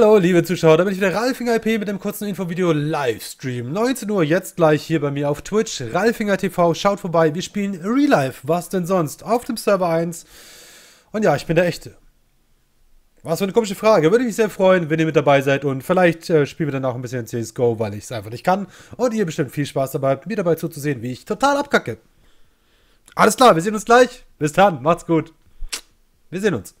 Hallo liebe Zuschauer, da bin ich wieder RalfingerIP mit dem kurzen Infovideo Livestream. 19 Uhr jetzt gleich hier bei mir auf Twitch, RalfingerTV, schaut vorbei, wir spielen Real Life, was denn sonst, auf dem Server 1. Und ja, ich bin der Echte. Was für eine komische Frage, würde mich sehr freuen, wenn ihr mit dabei seid und vielleicht äh, spielen wir dann auch ein bisschen CSGO, weil ich es einfach nicht kann und ihr bestimmt viel Spaß dabei habt, mir dabei zuzusehen, wie ich total abkacke. Alles klar, wir sehen uns gleich, bis dann, macht's gut, wir sehen uns.